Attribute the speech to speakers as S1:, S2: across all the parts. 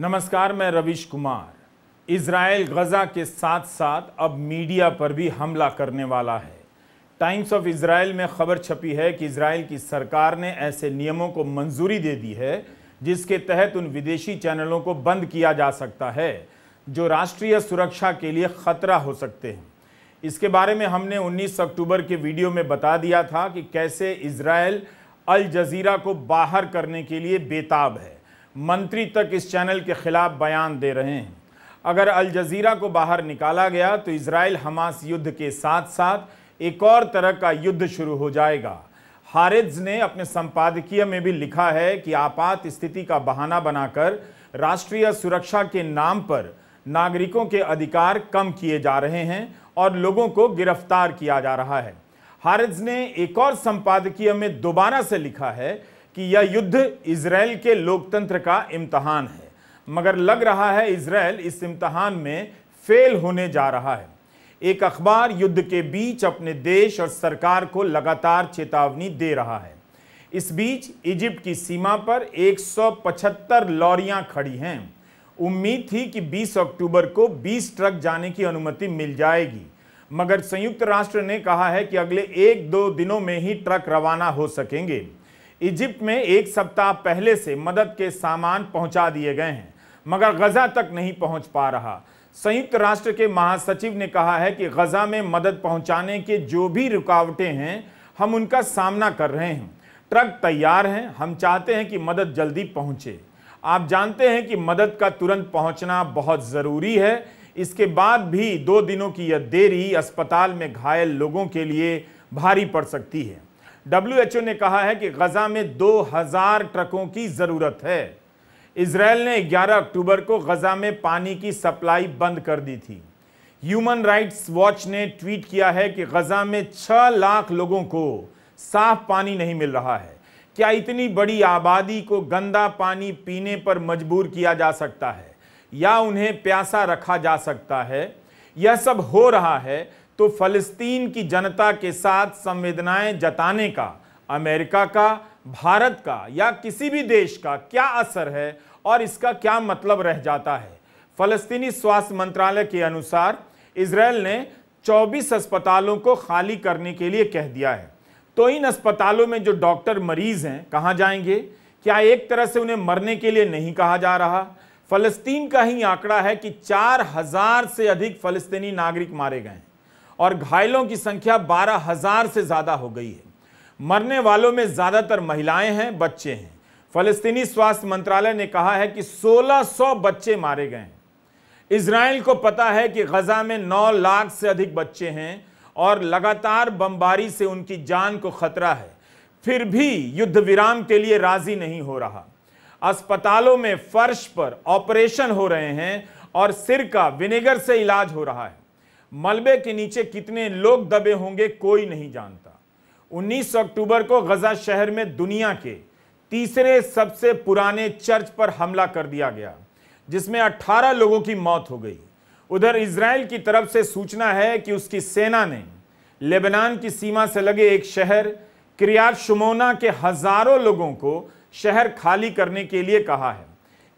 S1: नमस्कार मैं रविश कुमार इसराइल गज़ा के साथ साथ अब मीडिया पर भी हमला करने वाला है टाइम्स ऑफ इसराइल में खबर छपी है कि इसराइल की सरकार ने ऐसे नियमों को मंजूरी दे दी है जिसके तहत उन विदेशी चैनलों को बंद किया जा सकता है जो राष्ट्रीय सुरक्षा के लिए ख़तरा हो सकते हैं इसके बारे में हमने 19 अक्टूबर के वीडियो में बता दिया था कि कैसे इसराइल अल जजीरा को बाहर करने के लिए बेताब है मंत्री तक इस चैनल के ख़िलाफ़ बयान दे रहे हैं अगर अल जजीरा को बाहर निकाला गया तो इसराइल हमास युद्ध के साथ साथ एक और तरह का युद्ध शुरू हो जाएगा हारिज ने अपने संपादकीय में भी लिखा है कि आपात स्थिति का बहाना बनाकर राष्ट्रीय सुरक्षा के नाम पर नागरिकों के अधिकार कम किए जा रहे हैं और लोगों को गिरफ्तार किया जा रहा है हारिज ने एक और संपादकीय में दोबारा से लिखा है कि यह युद्ध इसराइल के लोकतंत्र का इम्तहान है मगर लग रहा है इसराइल इस इम्तहान में फेल होने जा रहा है एक अखबार युद्ध के बीच अपने देश और सरकार को लगातार चेतावनी दे रहा है इस बीच इजिप्ट की सीमा पर 175 लॉरियां खड़ी हैं उम्मीद थी कि 20 अक्टूबर को 20 ट्रक जाने की अनुमति मिल जाएगी मगर संयुक्त राष्ट्र ने कहा है कि अगले एक दो दिनों में ही ट्रक रवाना हो सकेंगे इजिप्ट में एक सप्ताह पहले से मदद के सामान पहुंचा दिए गए हैं मगर गजा तक नहीं पहुंच पा रहा संयुक्त राष्ट्र के महासचिव ने कहा है कि गजा में मदद पहुंचाने के जो भी रुकावटें हैं हम उनका सामना कर रहे हैं ट्रक तैयार हैं हम चाहते हैं कि मदद जल्दी पहुंचे आप जानते हैं कि मदद का तुरंत पहुंचना बहुत ज़रूरी है इसके बाद भी दो दिनों की यह देरी अस्पताल में घायल लोगों के लिए भारी पड़ सकती है डब्ल्यूएचओ ने कहा है कि गजा में 2000 ट्रकों की ज़रूरत है इसराइल ने 11 अक्टूबर को गजा में पानी की सप्लाई बंद कर दी थी ह्यूमन राइट्स वॉच ने ट्वीट किया है कि गजा में 6 लाख लोगों को साफ पानी नहीं मिल रहा है क्या इतनी बड़ी आबादी को गंदा पानी पीने पर मजबूर किया जा सकता है या उन्हें प्यासा रखा जा सकता है यह सब हो रहा है तो फलस्तीन की जनता के साथ संवेदनाएं जताने का अमेरिका का भारत का या किसी भी देश का क्या असर है और इसका क्या मतलब रह जाता है फलस्तीनी स्वास्थ्य मंत्रालय के अनुसार इसराइल ने 24 अस्पतालों को खाली करने के लिए कह दिया है तो इन अस्पतालों में जो डॉक्टर मरीज हैं कहाँ जाएंगे क्या एक तरह से उन्हें मरने के लिए नहीं कहा जा रहा फलस्तीन का ही आंकड़ा है कि 4000 से अधिक फलस्तीनी नागरिक मारे गए हैं और घायलों की संख्या बारह हजार से ज़्यादा हो गई है मरने वालों में ज़्यादातर महिलाएं हैं बच्चे हैं फलस्तीनी स्वास्थ्य मंत्रालय ने कहा है कि 1600 बच्चे मारे गए हैं इसराइल को पता है कि गज़ा में नौ लाख से अधिक बच्चे हैं और लगातार बमबारी से उनकी जान को खतरा है फिर भी युद्ध विराम के लिए राजी नहीं हो रहा अस्पतालों में फर्श पर ऑपरेशन हो रहे हैं और सिर का विनेगर से इलाज हो रहा है मलबे के नीचे कितने लोग दबे होंगे कोई नहीं जानता 19 अक्टूबर को गजा शहर में दुनिया के तीसरे सबसे पुराने चर्च पर हमला कर दिया गया जिसमें 18 लोगों की मौत हो गई उधर इसराइल की तरफ से सूचना है कि उसकी सेना ने लेबनान की सीमा से लगे एक शहर क्रिया शुमोना के हजारों लोगों को शहर खाली करने के लिए कहा है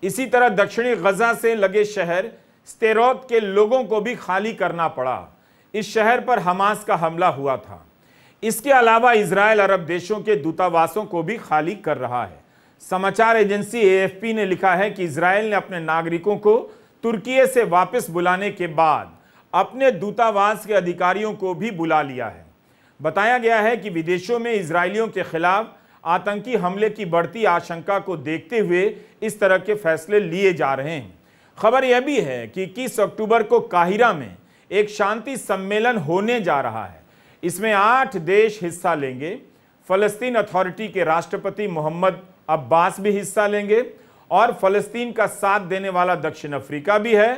S1: इसी तरह दक्षिणी गजा से लगे शहर स्तेरोत के लोगों को भी खाली करना पड़ा इस शहर पर हमास का हमला हुआ था इसके अलावा इसराइल अरब देशों के दूतावासों को भी खाली कर रहा है समाचार एजेंसी एएफपी ने लिखा है कि इसराइल ने अपने नागरिकों को तुर्की से वापस बुलाने के बाद अपने दूतावास के अधिकारियों को भी बुला लिया है बताया गया है कि विदेशों में इसराइलियों के खिलाफ आतंकी हमले की बढ़ती आशंका को देखते हुए इस तरह के फैसले लिए जा रहे हैं खबर यह भी है कि इक्कीस अक्टूबर को काहिरा में एक शांति सम्मेलन होने जा रहा है इसमें आठ देश हिस्सा लेंगे फलस्तीन अथॉरिटी के राष्ट्रपति मोहम्मद अब्बास भी हिस्सा लेंगे और फलस्तीन का साथ देने वाला दक्षिण अफ्रीका भी है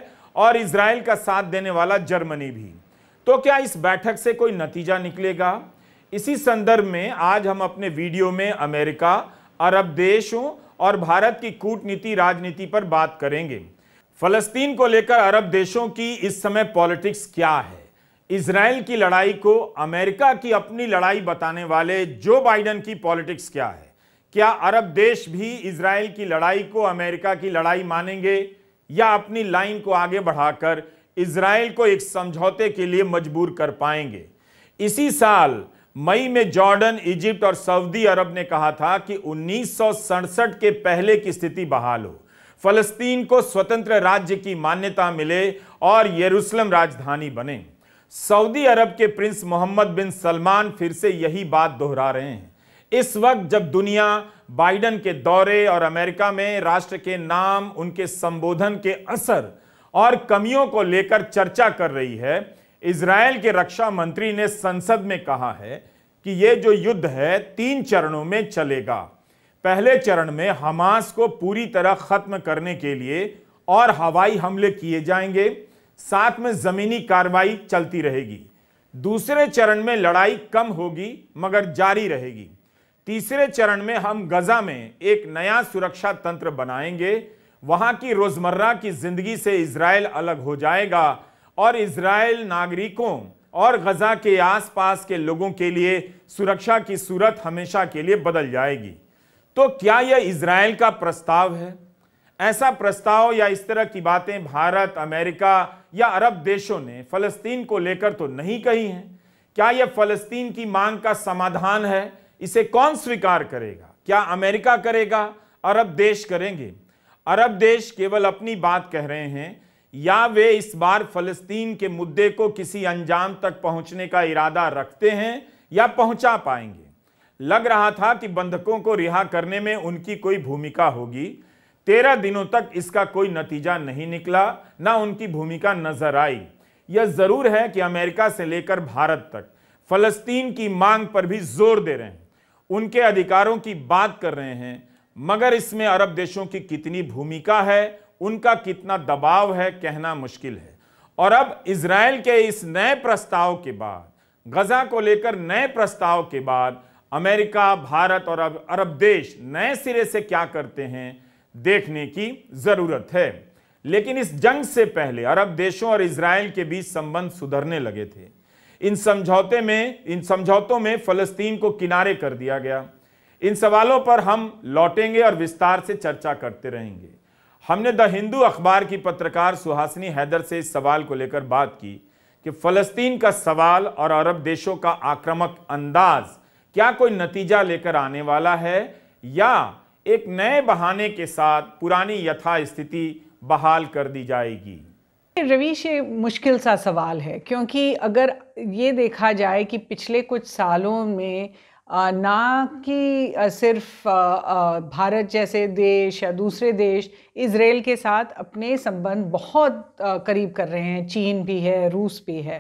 S1: और इसराइल का साथ देने वाला जर्मनी भी तो क्या इस बैठक से कोई नतीजा निकलेगा इसी संदर्भ में आज हम अपने वीडियो में अमेरिका अरब देशों और भारत की कूटनीति राजनीति पर बात करेंगे फलस्तीन को लेकर अरब देशों की इस समय पॉलिटिक्स क्या है इसराइल की लड़ाई को अमेरिका की अपनी लड़ाई बताने वाले जो बाइडन की पॉलिटिक्स क्या है क्या अरब देश भी इसराइल की लड़ाई को अमेरिका की लड़ाई मानेंगे या अपनी लाइन को आगे बढ़ाकर इसराइल को एक समझौते के लिए मजबूर कर पाएंगे इसी साल मई में जॉर्डन इजिप्ट और सऊदी अरब ने कहा था कि उन्नीस के पहले की स्थिति बहाल हो फलस्तीन को स्वतंत्र राज्य की मान्यता मिले और यरूशलेम राजधानी बने सऊदी अरब के प्रिंस मोहम्मद बिन सलमान फिर से यही बात दोहरा रहे हैं इस वक्त जब दुनिया बाइडन के दौरे और अमेरिका में राष्ट्र के नाम उनके संबोधन के असर और कमियों को लेकर चर्चा कर रही है इसराइल के रक्षा मंत्री ने संसद में कहा है कि ये जो युद्ध है तीन चरणों में चलेगा पहले चरण में हमास को पूरी तरह खत्म करने के लिए और हवाई हमले किए जाएंगे साथ में जमीनी कार्रवाई चलती रहेगी दूसरे चरण में लड़ाई कम होगी मगर जारी रहेगी तीसरे चरण में हम गजा में एक नया सुरक्षा तंत्र बनाएंगे वहां की रोजमर्रा की जिंदगी से इसराइल अलग हो जाएगा और इसराइल नागरिकों और गजा के आसपास के लोगों के लिए सुरक्षा की सूरत हमेशा के लिए बदल जाएगी तो क्या यह इसराइल का प्रस्ताव है ऐसा प्रस्ताव या इस तरह की बातें भारत अमेरिका या अरब देशों ने फलस्तीन को लेकर तो नहीं कही हैं क्या यह फलस्तीन की मांग का समाधान है इसे कौन स्वीकार करेगा क्या अमेरिका करेगा अरब देश करेंगे अरब देश केवल अपनी बात कह रहे हैं या वे इस बार फलस्तीन के मुद्दे को किसी अंजाम तक पहुंचने का इरादा रखते हैं या पहुंचा पाएंगे लग रहा था कि बंधकों को रिहा करने में उनकी कोई भूमिका होगी तेरह दिनों तक इसका कोई नतीजा नहीं निकला ना उनकी भूमिका नजर आई यह जरूर है कि अमेरिका से लेकर भारत तक फलस्तीन की मांग पर भी जोर दे रहे हैं उनके अधिकारों की बात कर रहे हैं मगर इसमें अरब देशों की कितनी भूमिका है उनका कितना दबाव है कहना मुश्किल है और अब इसराइल के इस नए प्रस्ताव के बाद गजा को लेकर नए प्रस्ताव के बाद अमेरिका भारत और अब अरब देश नए सिरे से क्या करते हैं देखने की जरूरत है लेकिन इस जंग से पहले अरब देशों और इसराइल के बीच संबंध सुधरने लगे थे इन समझौते में इन समझौतों में फलस्तीन को किनारे कर दिया गया इन सवालों पर हम लौटेंगे और विस्तार से चर्चा करते रहेंगे हमने द हिंदू अखबार की पत्रकार सुहासिनी हैदर से इस सवाल को लेकर बात की कि फलस्तीन का सवाल और अरब देशों का आक्रामक अंदाज़ क्या कोई नतीजा लेकर आने वाला है या एक नए बहाने के साथ पुरानी यथा स्थिति बहाल कर दी जाएगी
S2: रवीश ये मुश्किल सा सवाल है क्योंकि अगर ये देखा जाए कि पिछले कुछ सालों में ना कि सिर्फ भारत जैसे देश या दूसरे देश इसराइल के साथ अपने संबंध बहुत करीब कर रहे हैं चीन भी है रूस भी है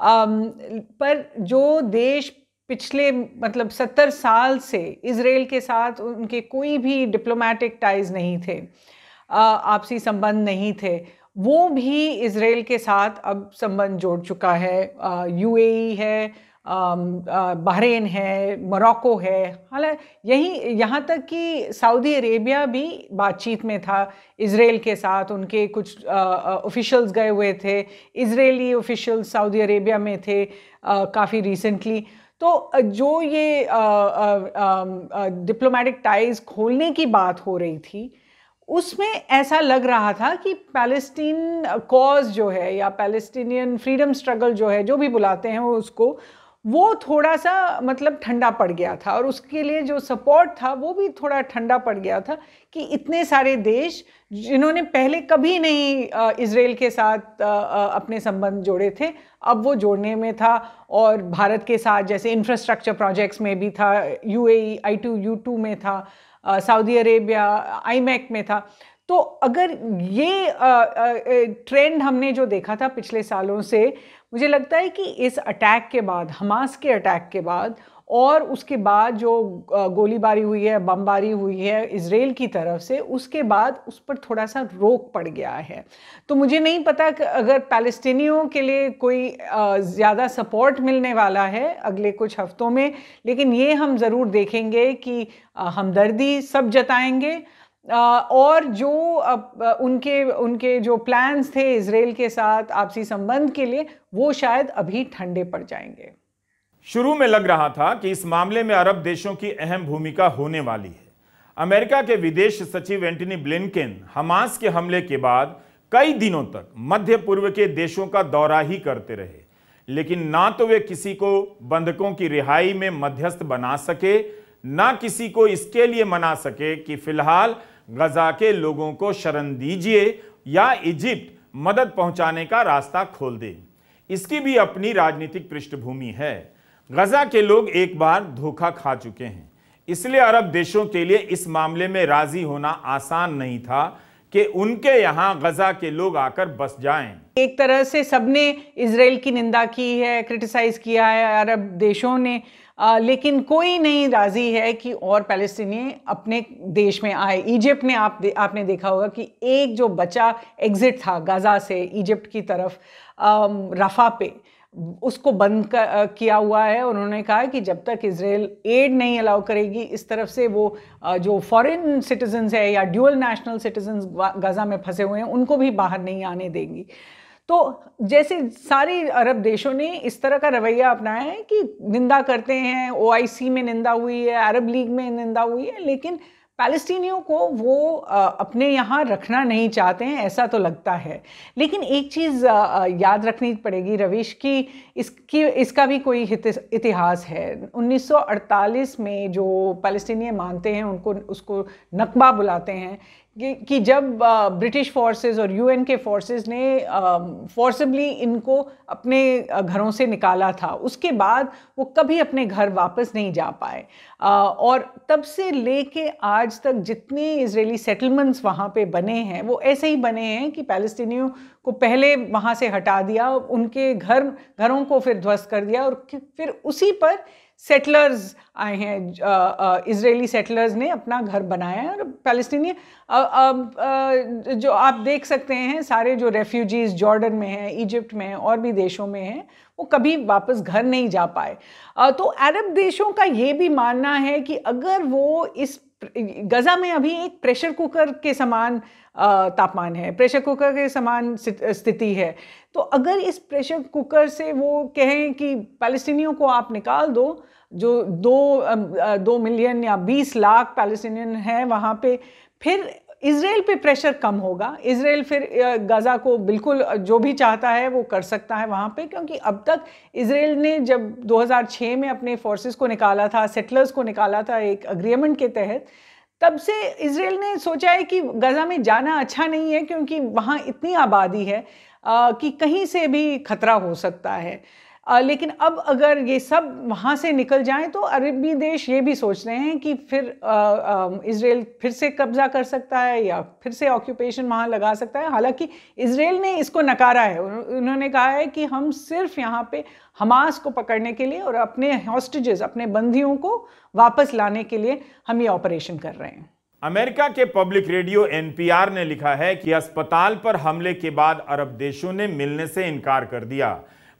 S2: पर जो देश पिछले मतलब सत्तर साल से इसराइल के साथ उनके कोई भी डिप्लोमेटिक टाइज नहीं थे आपसी संबंध नहीं थे वो भी इसराइल के साथ अब संबंध जोड़ चुका है यूएई e है बहरेन है मोरक्को है हालांकि यही यहाँ तक कि सऊदी अरेबिया भी बातचीत में था इसराइल के साथ उनके कुछ ऑफिशल्स गए हुए थे इसराइली ऑफिशल्स सऊदी अरेबिया में थे काफ़ी रिसेंटली तो जो ये डिप्लोमेटिक टाइज खोलने की बात हो रही थी उसमें ऐसा लग रहा था कि पैलेस्टीन कॉज जो है या पैलेस्टीनियन फ्रीडम स्ट्रगल जो है जो भी बुलाते हैं वो उसको वो थोड़ा सा मतलब ठंडा पड़ गया था और उसके लिए जो सपोर्ट था वो भी थोड़ा ठंडा पड़ गया था कि इतने सारे देश जिन्होंने पहले कभी नहीं इसराइल के साथ अपने संबंध जोड़े थे अब वो जोड़ने में था और भारत के साथ जैसे इंफ्रास्ट्रक्चर प्रोजेक्ट्स में भी था a I two U two में था सऊदी अरेबिया आईमैक में था तो अगर ये ट्रेंड हमने जो देखा था पिछले सालों से मुझे लगता है कि इस अटैक के बाद हमास के अटैक के बाद और उसके बाद जो गोलीबारी हुई है बमबारी हुई है इसराइल की तरफ से उसके बाद उस पर थोड़ा सा रोक पड़ गया है तो मुझे नहीं पता कि अगर पैलेस्टीनियों के लिए कोई ज़्यादा सपोर्ट मिलने वाला है अगले कुछ हफ्तों में लेकिन ये हम ज़रूर देखेंगे कि हमदर्दी सब जताएंगे और जो उनके उनके जो प्लान्स थे इसराइल के साथ आपसी संबंध के लिए वो शायद अभी ठंडे पड़ जाएंगे
S1: शुरू में लग रहा था कि इस मामले में अरब देशों की अहम भूमिका होने वाली है अमेरिका के विदेश सचिव एंटनी ब्लिनकेन हमास के हमले के बाद कई दिनों तक मध्य पूर्व के देशों का दौरा ही करते रहे लेकिन ना तो वे किसी को बंधकों की रिहाई में मध्यस्थ बना सके ना किसी को इसके लिए मना सके कि फिलहाल गजा के लोगों को शरण दीजिए या इजिप्ट मदद पहुंचाने का रास्ता खोल दे इसकी भी अपनी राजनीतिक पृष्ठभूमि है गजा के लोग एक बार धोखा खा चुके हैं इसलिए अरब देशों के लिए इस मामले में राजी होना आसान नहीं था कि उनके यहाँ गजा के लोग आकर बस जाएं।
S2: एक तरह से सबने इसराइल की निंदा की है क्रिटिसाइज़ किया है अरब देशों ने आ, लेकिन कोई नहीं राज़ी है कि और पैलेस्टीनी अपने देश में आए इजिप्ट ने आप दे, आपने देखा होगा कि एक जो बचा एग्ज़िट था गज़ा से इजिप्ट की तरफ आ, रफ़ा पे उसको बंद कर, किया हुआ है उन्होंने कहा कि जब तक इसराइल एड नहीं अलाउ करेगी इस तरफ से वो जो फॉरेन सिटीजन्स है या ड्यूअल नेशनल सिटीजन्स गज़ा में फंसे हुए हैं उनको भी बाहर नहीं आने देंगी तो जैसे सारे अरब देशों ने इस तरह का रवैया अपनाया है कि निंदा करते हैं ओआईसी में निंदा हुई है अरब लीग में निंदा हुई है लेकिन पैलेस्टीनियों को वो अपने यहाँ रखना नहीं चाहते हैं ऐसा तो लगता है लेकिन एक चीज़ याद रखनी पड़ेगी रवीश कि इसकी इसका भी कोई इतिहास है 1948 में जो पैलेस्टीनियन मानते हैं उनको उसको नकबा बुलाते हैं कि, कि जब ब्रिटिश फोर्सेस और यूएन के फोर्सेस ने फोर्सिबली इनको अपने घरों से निकाला था उसके बाद वो कभी अपने घर वापस नहीं जा पाए और तब से लेके आज तक जितने इसराइली सेटलमेंट्स वहाँ पे बने हैं वो ऐसे ही बने हैं कि पैलेस्टीनियों को पहले वहाँ से हटा दिया उनके घर घरों को फिर ध्वस्त कर दिया और फिर उसी पर सेटलर्स आए हैं इसराइली सेटलर्स ने अपना घर बनाया है और पैलेस्टीनी जो आप देख सकते हैं सारे जो रेफ्यूजीज़ जॉर्डन में हैं इजिप्ट में हैं और भी देशों में हैं वो कभी वापस घर नहीं जा पाए तो अरब देशों का ये भी मानना है कि अगर वो इस गज़ा में अभी एक प्रेशर कुकर के समान तापमान है प्रेशर कुकर के समान स्थिति है तो अगर इस प्रेशर कुकर से वो कहें कि पैलेस्टीनियों को आप निकाल दो जो दो दो मिलियन या बीस लाख पैलेस्टीनियन हैं वहाँ पे फिर इसराइल पे प्रेशर कम होगा इसराइल फिर गज़ा को बिल्कुल जो भी चाहता है वो कर सकता है वहाँ पे क्योंकि अब तक इसराइल ने जब 2006 में अपने फोर्सेस को निकाला था सेटलर्स को निकाला था एक अग्रीमेंट के तहत तब से इसराइल ने सोचा है कि गज़ा में जाना अच्छा नहीं है क्योंकि वहाँ इतनी आबादी है कि कहीं से भी खतरा हो सकता है आ, लेकिन अब अगर ये सब वहाँ से निकल जाएं तो अरबी देश ये भी सोच रहे हैं कि फिर इसराइल फिर से कब्ज़ा कर सकता है या फिर से ऑक्यूपेशन वहाँ लगा सकता है हालांकि इसराइल ने इसको नकारा है उन्होंने कहा है कि हम सिर्फ यहाँ पे हमास को पकड़ने के लिए और अपने हॉस्टेजेस अपने बंदियों को वापस लाने के लिए हम ये ऑपरेशन कर रहे हैं
S1: अमेरिका के पब्लिक रेडियो एनपीआर ने लिखा है कि अस्पताल पर हमले के बाद अरब देशों ने मिलने से इनकार कर दिया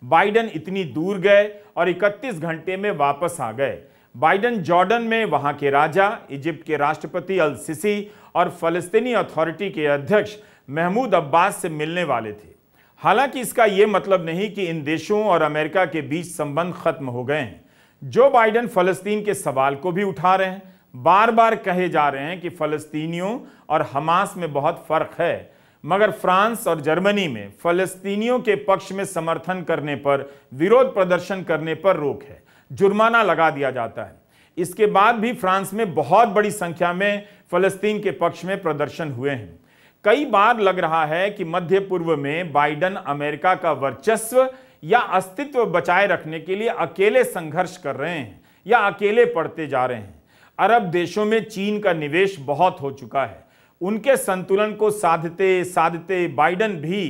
S1: बाइडन इतनी दूर गए और 31 घंटे में वापस आ गए बाइडन जॉर्डन में वहां के राजा इजिप्ट के राष्ट्रपति अल सिसी और फलस्तीनी अथॉरिटी के अध्यक्ष महमूद अब्बास से मिलने वाले थे हालांकि इसका ये मतलब नहीं कि इन देशों और अमेरिका के बीच संबंध खत्म हो गए हैं जो बाइडन फलस्तीन के सवाल को भी उठा रहे हैं बार बार कहे जा रहे हैं कि फलस्तीनियों और हमास में बहुत फ़र्क है मगर फ्रांस और जर्मनी में फलस्तीनियों के पक्ष में समर्थन करने पर विरोध प्रदर्शन करने पर रोक है जुर्माना लगा दिया जाता है इसके बाद भी फ्रांस में बहुत बड़ी संख्या में फलस्तीन के पक्ष में प्रदर्शन हुए हैं कई बार लग रहा है कि मध्य पूर्व में बाइडन अमेरिका का वर्चस्व या अस्तित्व बचाए रखने के लिए अकेले संघर्ष कर रहे हैं या अकेले पड़ते जा रहे हैं अरब देशों में चीन का निवेश बहुत हो चुका है उनके संतुलन को साधते साधते बाइडन भी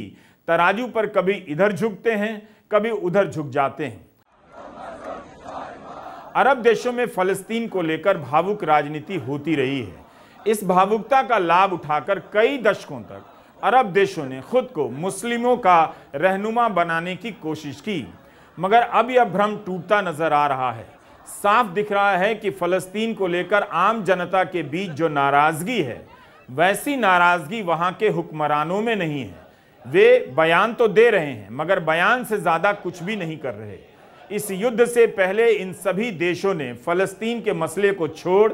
S1: तराजू पर कभी इधर झुकते हैं कभी उधर झुक जाते हैं अरब देशों में फलस्तीन को लेकर भावुक राजनीति होती रही है इस भावुकता का लाभ उठाकर कई दशकों तक अरब देशों ने खुद को मुस्लिमों का रहनुमा बनाने की कोशिश की मगर अब यह भ्रम टूटता नजर आ रहा है साफ दिख रहा है कि फलस्तीन को लेकर आम जनता के बीच जो नाराजगी है वैसी नाराज़गी वहाँ के हुक्मरानों में नहीं है वे बयान तो दे रहे हैं मगर बयान से ज़्यादा कुछ भी नहीं कर रहे इस युद्ध से पहले इन सभी देशों ने फ़लस्तीन के मसले को छोड़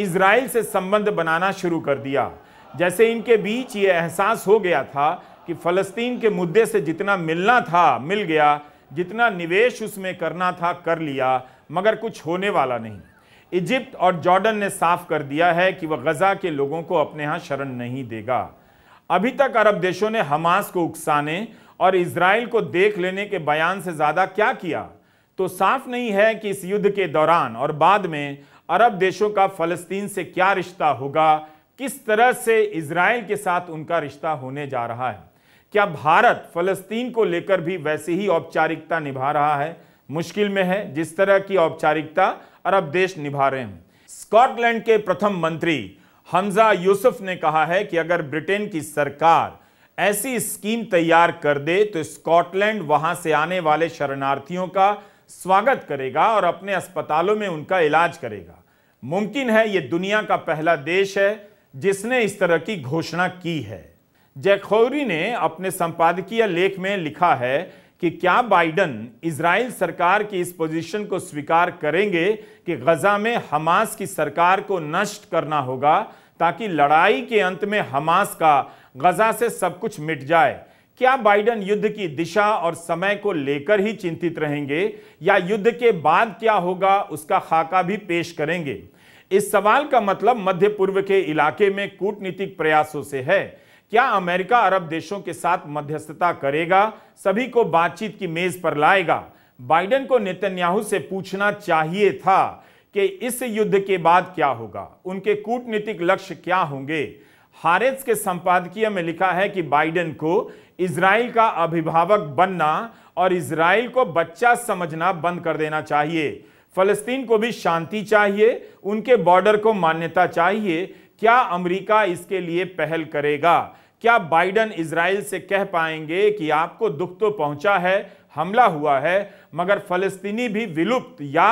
S1: इसराइल से संबंध बनाना शुरू कर दिया जैसे इनके बीच ये एहसास हो गया था कि फ़लस्तीन के मुद्दे से जितना मिलना था मिल गया जितना निवेश उसमें करना था कर लिया मगर कुछ होने वाला नहीं इजिप्ट और जॉर्डन ने साफ कर दिया है कि वह गजा के लोगों को अपने यहां शरण नहीं देगा अभी तक अरब देशों ने हमास को उकसाने और इसराइल को देख लेने के बयान से ज़्यादा क्या किया तो साफ नहीं है कि इस युद्ध के दौरान और बाद में अरब देशों का फलस्तीन से क्या रिश्ता होगा किस तरह से इसराइल के साथ उनका रिश्ता होने जा रहा है क्या भारत फलस्तीन को लेकर भी वैसे ही औपचारिकता निभा रहा है मुश्किल में है जिस तरह की औपचारिकता अरब देश निभा रहे हैं स्कॉटलैंड के प्रथम मंत्री हमजा यूसुफ ने कहा है कि अगर ब्रिटेन की सरकार ऐसी स्कीम तैयार कर दे तो स्कॉटलैंड वहां से आने वाले शरणार्थियों का स्वागत करेगा और अपने अस्पतालों में उनका इलाज करेगा मुमकिन है ये दुनिया का पहला देश है जिसने इस तरह की घोषणा की है जयखौरी ने अपने संपादकीय लेख में लिखा है कि क्या बाइडन इसराइल सरकार की इस पोजीशन को स्वीकार करेंगे कि गजा में हमास की सरकार को नष्ट करना होगा ताकि लड़ाई के अंत में हमास का गजा से सब कुछ मिट जाए क्या बाइडन युद्ध की दिशा और समय को लेकर ही चिंतित रहेंगे या युद्ध के बाद क्या होगा उसका खाका भी पेश करेंगे इस सवाल का मतलब मध्य पूर्व के इलाके में कूटनीतिक प्रयासों से है क्या अमेरिका अरब देशों के साथ मध्यस्थता करेगा सभी को बातचीत की मेज पर लाएगा बाइडेन को नेतन्याहू से पूछना चाहिए था कि इस युद्ध के बाद क्या होगा उनके कूटनीतिक लक्ष्य क्या होंगे हारेस के संपादकीय में लिखा है कि बाइडेन को इसराइल का अभिभावक बनना और इसराइल को बच्चा समझना बंद कर देना चाहिए फलस्तीन को भी शांति चाहिए उनके बॉर्डर को मान्यता चाहिए क्या अमेरिका इसके लिए पहल करेगा क्या बाइडन इसराइल से कह पाएंगे कि आपको दुख तो पहुंचा है हमला हुआ है मगर फलस्तीनी भी विलुप्त या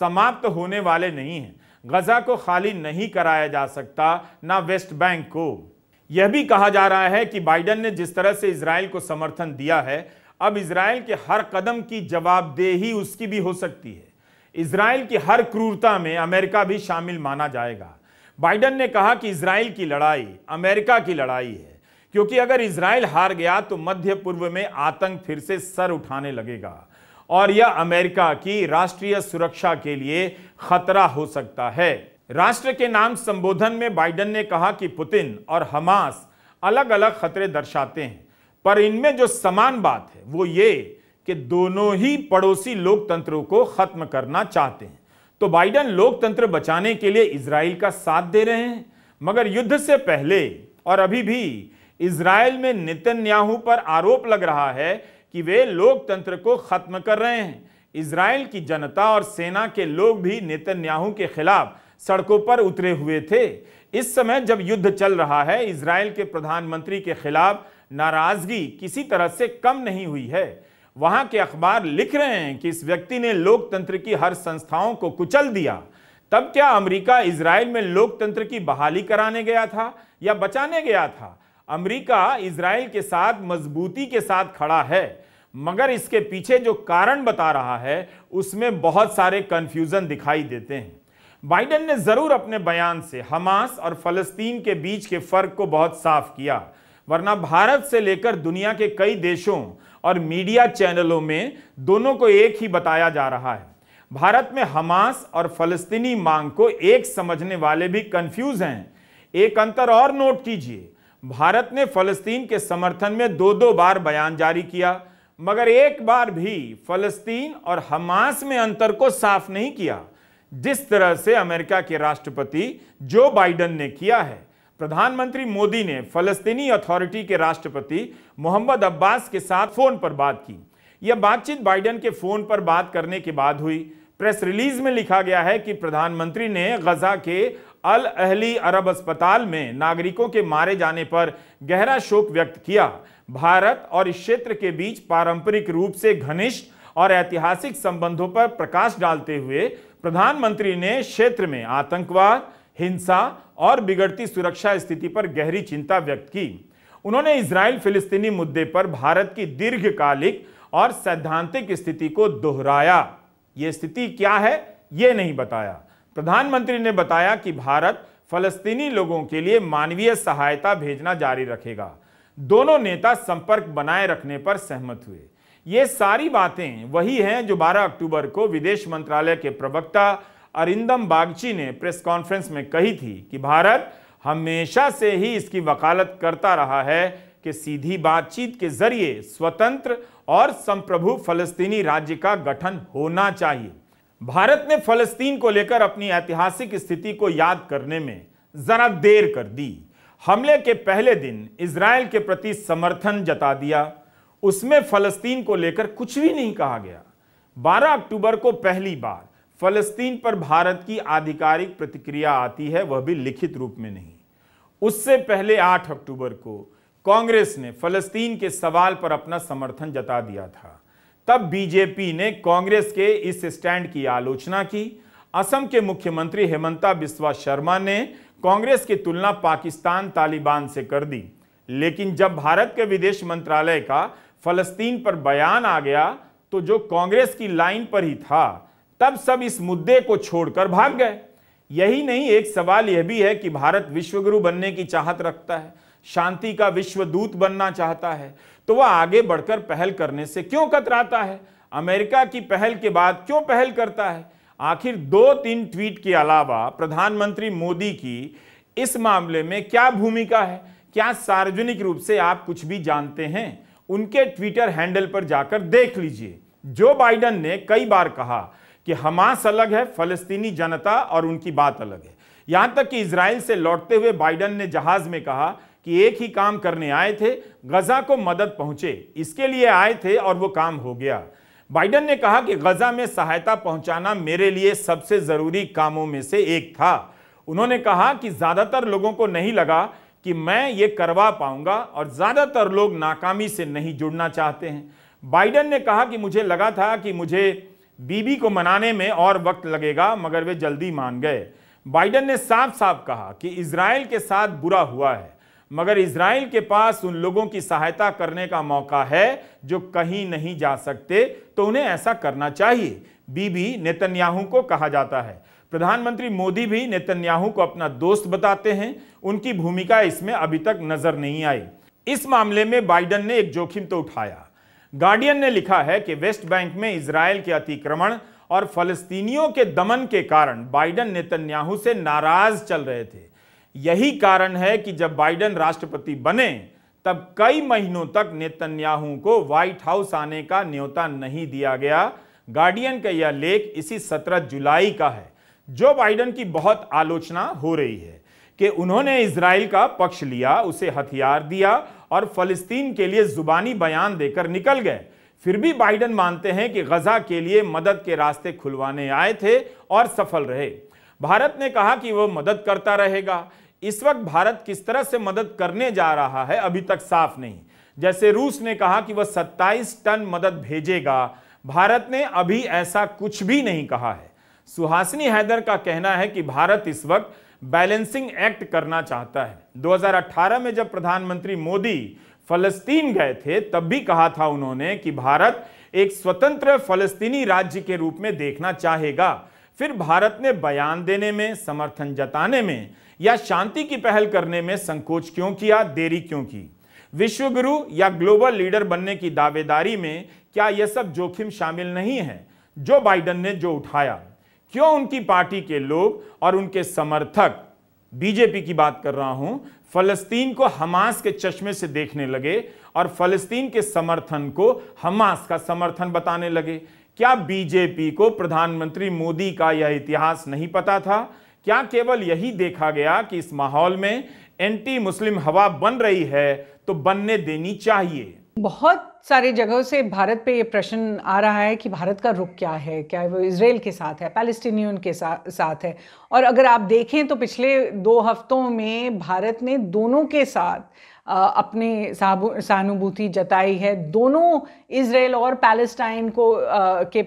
S1: समाप्त होने वाले नहीं हैं गजा को खाली नहीं कराया जा सकता ना वेस्ट बैंक को यह भी कहा जा रहा है कि बाइडन ने जिस तरह से इसराइल को समर्थन दिया है अब इसराइल के हर कदम की जवाबदेही उसकी भी हो सकती है इसराइल की हर क्रूरता में अमेरिका भी शामिल माना जाएगा बाइडन ने कहा कि इसराइल की लड़ाई अमेरिका की लड़ाई है क्योंकि अगर इसराइल हार गया तो मध्य पूर्व में आतंक फिर से सर उठाने लगेगा और यह अमेरिका की राष्ट्रीय सुरक्षा के लिए खतरा हो सकता है राष्ट्र के नाम संबोधन में बाइडन ने कहा कि पुतिन और हमास अलग अलग खतरे दर्शाते हैं पर इनमें जो समान बात है वो ये कि दोनों ही पड़ोसी लोकतंत्रों को खत्म करना चाहते हैं तो बाइडन लोकतंत्र बचाने के लिए इसराइल का साथ दे रहे हैं मगर युद्ध से पहले और अभी भी इसराइल में नितिनयाहू पर आरोप लग रहा है कि वे लोकतंत्र को खत्म कर रहे हैं इसराइल की जनता और सेना के लोग भी नेतन्याहू के खिलाफ सड़कों पर उतरे हुए थे इस समय जब युद्ध चल रहा है इसराइल के प्रधानमंत्री के खिलाफ नाराजगी किसी तरह से कम नहीं हुई है वहां के अखबार लिख रहे हैं कि इस व्यक्ति ने लोकतंत्र की हर संस्थाओं को कुचल दिया तब क्या अमेरिका इसराइल में लोकतंत्र की बहाली कराने गया था या बचाने गया था अमेरिका इसराइल के साथ मजबूती के साथ खड़ा है मगर इसके पीछे जो कारण बता रहा है उसमें बहुत सारे कन्फ्यूज़न दिखाई देते हैं बाइडन ने ज़रूर अपने बयान से हमास और फ़लस्तीन के बीच के फ़र्क को बहुत साफ किया वरना भारत से लेकर दुनिया के कई देशों और मीडिया चैनलों में दोनों को एक ही बताया जा रहा है भारत में हमास और फ़लस्तीनी मांग को एक समझने वाले भी कंफ्यूज हैं एक अंतर और नोट कीजिए भारत ने फलस्तीन के समर्थन में दो दो बार बयान जारी किया मगर एक बार भी फलस्तीन और हमास में अंतर को साफ नहीं किया जिस तरह से अमेरिका के राष्ट्रपति जो बाइडन ने किया है प्रधानमंत्री मोदी ने फलस्तीनी अथॉरिटी के राष्ट्रपति मोहम्मद अब्बास के साथ फोन पर बात की यह बातचीत बाइडन के फोन पर बात करने के बाद हुई प्रेस रिलीज में लिखा गया है कि प्रधानमंत्री ने गजा के अल अहली अरब अस्पताल में नागरिकों के मारे जाने पर गहरा शोक व्यक्त किया भारत और इस क्षेत्र के बीच पारंपरिक रूप से घनिष्ठ और ऐतिहासिक संबंधों पर प्रकाश डालते हुए प्रधानमंत्री ने क्षेत्र में आतंकवाद हिंसा और बिगड़ती सुरक्षा स्थिति पर गहरी चिंता व्यक्त की उन्होंने इसराइल फिलिस्तीनी मुद्दे पर भारत की दीर्घकालिक और सैद्धांतिक स्थिति को दोहराया ये स्थिति क्या है ये नहीं बताया प्रधानमंत्री ने बताया कि भारत फलस्तीनी लोगों के लिए मानवीय सहायता भेजना जारी रखेगा दोनों नेता संपर्क बनाए रखने पर सहमत हुए ये सारी बातें वही हैं जो 12 अक्टूबर को विदेश मंत्रालय के प्रवक्ता अरिंदम बागची ने प्रेस कॉन्फ्रेंस में कही थी कि भारत हमेशा से ही इसकी वकालत करता रहा है कि सीधी बातचीत के जरिए स्वतंत्र और संप्रभु फलस्तीनी राज्य का गठन होना चाहिए भारत ने फलस्तीन को लेकर अपनी ऐतिहासिक स्थिति को याद करने में जरा देर कर दी हमले के पहले दिन इसराइल के प्रति समर्थन जता दिया उसमें फलस्तीन को लेकर कुछ भी नहीं कहा गया 12 अक्टूबर को पहली बार फलस्तीन पर भारत की आधिकारिक प्रतिक्रिया आती है वह भी लिखित रूप में नहीं उससे पहले 8 अक्टूबर को कांग्रेस ने फलस्तीन के सवाल पर अपना समर्थन जता दिया था तब बीजेपी ने कांग्रेस के इस स्टैंड की आलोचना की असम के मुख्यमंत्री हेमंता बिस्वा शर्मा ने कांग्रेस की तुलना पाकिस्तान तालिबान से कर दी लेकिन जब भारत के विदेश मंत्रालय का फलस्तीन पर बयान आ गया तो जो कांग्रेस की लाइन पर ही था तब सब इस मुद्दे को छोड़कर भाग गए यही नहीं एक सवाल यह भी है कि भारत विश्वगुरु बनने की चाहत रखता है शांति का विश्वदूत बनना चाहता है तो वह आगे बढ़कर पहल करने से क्यों कतराता है अमेरिका की पहल के बाद क्यों पहल करता है आखिर दो तीन ट्वीट के अलावा प्रधानमंत्री मोदी की इस मामले में क्या भूमिका है क्या सार्वजनिक रूप से आप कुछ भी जानते हैं उनके ट्विटर हैंडल पर जाकर देख लीजिए जो बाइडन ने कई बार कहा कि हमास अलग है फलस्तीनी जनता और उनकी बात अलग है यहां तक कि इसराइल से लौटते हुए बाइडन ने जहाज में कहा कि एक ही काम करने आए थे गजा को मदद पहुंचे इसके लिए आए थे और वो काम हो गया बाइडन ने कहा कि गजा में सहायता पहुंचाना मेरे लिए सबसे ज़रूरी कामों में से एक था उन्होंने कहा कि ज़्यादातर लोगों को नहीं लगा कि मैं ये करवा पाऊंगा और ज़्यादातर लोग नाकामी से नहीं जुड़ना चाहते हैं बाइडन ने कहा कि मुझे लगा था कि मुझे बीबी को मनाने में और वक्त लगेगा मगर वे जल्दी मान गए बाइडन ने साफ साफ कहा कि इसराइल के साथ बुरा हुआ है मगर इसराइल के पास उन लोगों की सहायता करने का मौका है जो कहीं नहीं जा सकते तो उन्हें ऐसा करना चाहिए बीबी नेतन्याहू को कहा जाता है प्रधानमंत्री मोदी भी नेतन्याहू को अपना दोस्त बताते हैं उनकी भूमिका इसमें अभी तक नजर नहीं आई इस मामले में बाइडन ने एक जोखिम तो उठाया गार्डियन ने लिखा है कि वेस्ट बैंक में इसराइल के अतिक्रमण और फलस्तीनियों के दमन के कारण बाइडन नेतन्याहू से नाराज चल रहे थे यही कारण है कि जब बाइडन राष्ट्रपति बने तब कई महीनों तक नेतन्याहू को व्हाइट हाउस आने का न्योता नहीं दिया गया गार्डियन का यह लेख इसी 17 जुलाई का है जो बाइडन की बहुत आलोचना हो रही है कि उन्होंने इसराइल का पक्ष लिया उसे हथियार दिया और फलस्तीन के लिए जुबानी बयान देकर निकल गए फिर भी बाइडन मानते हैं कि गजा के लिए मदद के रास्ते खुलवाने आए थे और सफल रहे भारत ने कहा कि वह मदद करता रहेगा इस वक्त भारत किस तरह से मदद करने जा रहा है अभी तक साफ नहीं जैसे रूस ने कहा कि वह 27 टन मदद भेजेगा भारत ने अभी ऐसा कुछ भी नहीं कहा है सुहासिनी हैदर का कहना है कि भारत इस वक्त बैलेंसिंग एक्ट करना चाहता है 2018 में जब प्रधानमंत्री मोदी फलस्तीन गए थे तब भी कहा था उन्होंने कि भारत एक स्वतंत्र फलस्तीनी राज्य के रूप में देखना चाहेगा फिर भारत ने बयान देने में समर्थन जताने में या शांति की पहल करने में संकोच क्यों किया देरी क्यों की विश्वगुरु या ग्लोबल लीडर बनने की दावेदारी में क्या यह सब जोखिम शामिल नहीं है जो बाइडन ने जो उठाया क्यों उनकी पार्टी के लोग और उनके समर्थक बीजेपी की बात कर रहा हूं फलस्तीन को हमास के चश्मे से देखने लगे और फलस्तीन के समर्थन को हमास का समर्थन बताने लगे क्या बीजेपी को प्रधानमंत्री मोदी का यह इतिहास नहीं पता था क्या केवल यही देखा गया कि इस माहौल में एंटी मुस्लिम हवा बन रही है तो बनने देनी चाहिए
S2: बहुत सारे जगहों से भारत पे ये प्रश्न आ रहा है कि भारत का रुख क्या है क्या वो इसराइल के साथ है पैलेस्टीनियन के साथ है और अगर आप देखें तो पिछले दो हफ्तों में भारत ने दोनों के साथ अपनी सहानुभूति जताई है दोनों इसराइल और पैलेस्टाइन को के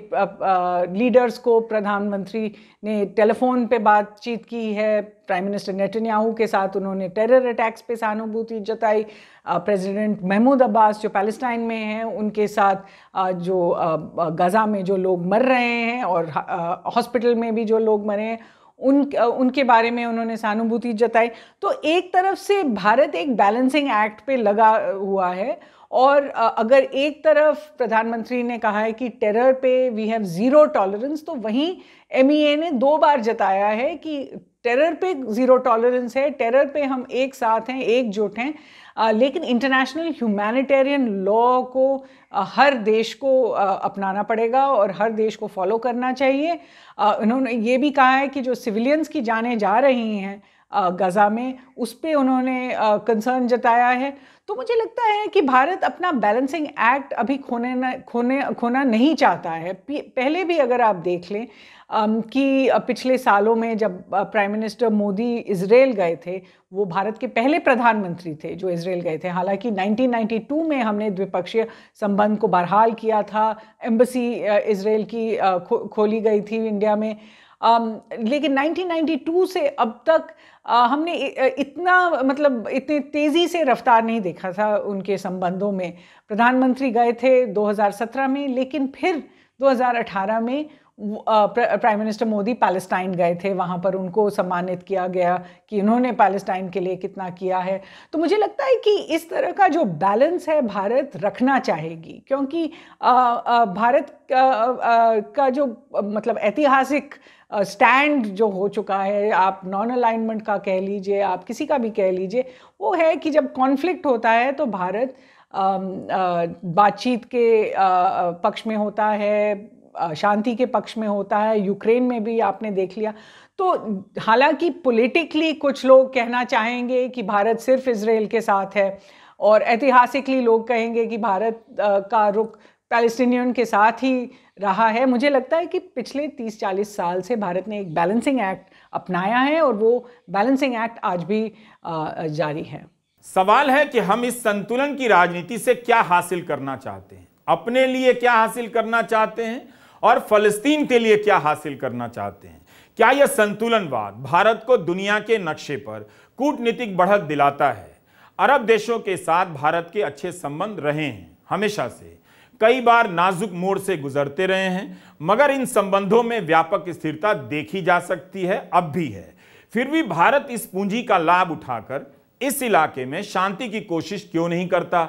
S2: लीडर्स को प्रधानमंत्री ने टेलीफोन पे बातचीत की है प्राइम मिनिस्टर नेतन्याहू के साथ उन्होंने टेरर अटैक्स पे सहानुभूति जताई प्रेसिडेंट महमूद अब्बास जो पैलेस्टाइन में हैं उनके साथ जो गज़ा में जो लोग मर रहे हैं और हॉस्पिटल में भी जो लोग मरे हैं उन उनके बारे में उन्होंने सहानुभूति जताई तो एक तरफ से भारत एक बैलेंसिंग एक्ट पे लगा हुआ है और अगर एक तरफ प्रधानमंत्री ने कहा है कि टेरर पे वी हैव ज़ीरो टॉलरेंस तो वहीं एम e ने दो बार जताया है कि टेरर पे ज़ीरो टॉलरेंस है टेरर पे हम एक साथ हैं एकजुट हैं आ, लेकिन इंटरनेशनल ह्यूमैनिटेरियन लॉ को आ, हर देश को आ, अपनाना पड़ेगा और हर देश को फॉलो करना चाहिए उन्होंने ये भी कहा है कि जो सिविलियंस की जानें जा रही हैं गज़ा में उस पर उन्होंने कंसर्न जताया है तो मुझे लगता है कि भारत अपना बैलेंसिंग एक्ट अभी खोने न खोने खोना नहीं चाहता है पहले भी अगर आप देख लें कि पिछले सालों में जब प्राइम मिनिस्टर मोदी इसराइल गए थे वो भारत के पहले प्रधानमंत्री थे जो इसराइल गए थे हालांकि 1992 में हमने द्विपक्षीय संबंध को बहाल किया था एम्बसी इसराइल की खोली गई थी इंडिया में Um, लेकिन 1992 से अब तक हमने इतना मतलब इतने तेज़ी से रफ्तार नहीं देखा था उनके संबंधों में प्रधानमंत्री गए थे 2017 में लेकिन फिर 2018 में प्राइम मिनिस्टर मोदी पैलेस्टाइन गए थे वहाँ पर उनको सम्मानित किया गया कि इन्होंने पैलेस्टाइन के लिए कितना किया है तो मुझे लगता है कि इस तरह का जो बैलेंस है भारत रखना चाहेगी क्योंकि भारत का जो मतलब ऐतिहासिक स्टैंड जो हो चुका है आप नॉन अलाइनमेंट का कह लीजिए आप किसी का भी कह लीजिए वो है कि जब कॉन्फ्लिक्ट होता है तो भारत बातचीत के पक्ष में होता है शांति के पक्ष में होता है यूक्रेन में भी आपने देख लिया तो हालांकि पॉलिटिकली कुछ लोग कहना चाहेंगे कि भारत सिर्फ इसराइल के साथ है और ऐतिहासिकली लोग कहेंगे कि भारत का रुख पैलेस्टीनियन के साथ ही रहा है मुझे लगता है कि पिछले 30-40 साल से भारत ने एक बैलेंसिंग एक्ट अपनाया है और वो बैलेंसिंग एक्ट आज भी
S1: जारी है सवाल है कि हम इस संतुलन की राजनीति से क्या हासिल करना चाहते हैं अपने लिए क्या हासिल करना चाहते हैं और फलस्तीन के लिए क्या हासिल करना चाहते हैं क्या यह संतुलनवाद भारत को दुनिया के नक्शे पर कूटनीतिक बढ़त दिलाता है अरब देशों के साथ भारत के अच्छे संबंध रहे हैं हमेशा से कई बार नाजुक मोड़ से गुजरते रहे हैं मगर इन संबंधों में व्यापक स्थिरता देखी जा सकती है अब भी है फिर भी भारत इस पूंजी का लाभ उठाकर इस इलाके में शांति की कोशिश क्यों नहीं करता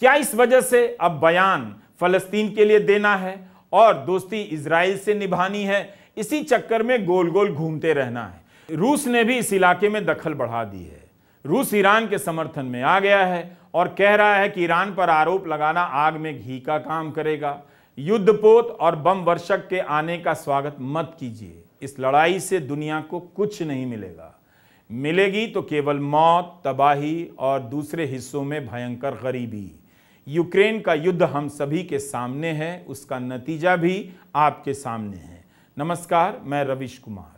S1: क्या इस वजह से अब बयान फलस्तीन के लिए देना है और दोस्ती इसराइल से निभानी है इसी चक्कर में गोल गोल घूमते रहना है रूस ने भी इस इलाके में दखल बढ़ा दी है रूस ईरान के समर्थन में आ गया है और कह रहा है कि ईरान पर आरोप लगाना आग में घी का काम करेगा युद्धपोत और बम वर्षक के आने का स्वागत मत कीजिए इस लड़ाई से दुनिया को कुछ नहीं मिलेगा मिलेगी तो केवल मौत तबाही और दूसरे हिस्सों में भयंकर गरीबी यूक्रेन का युद्ध हम सभी के सामने है उसका नतीजा भी आपके सामने है नमस्कार मैं रविश कुमार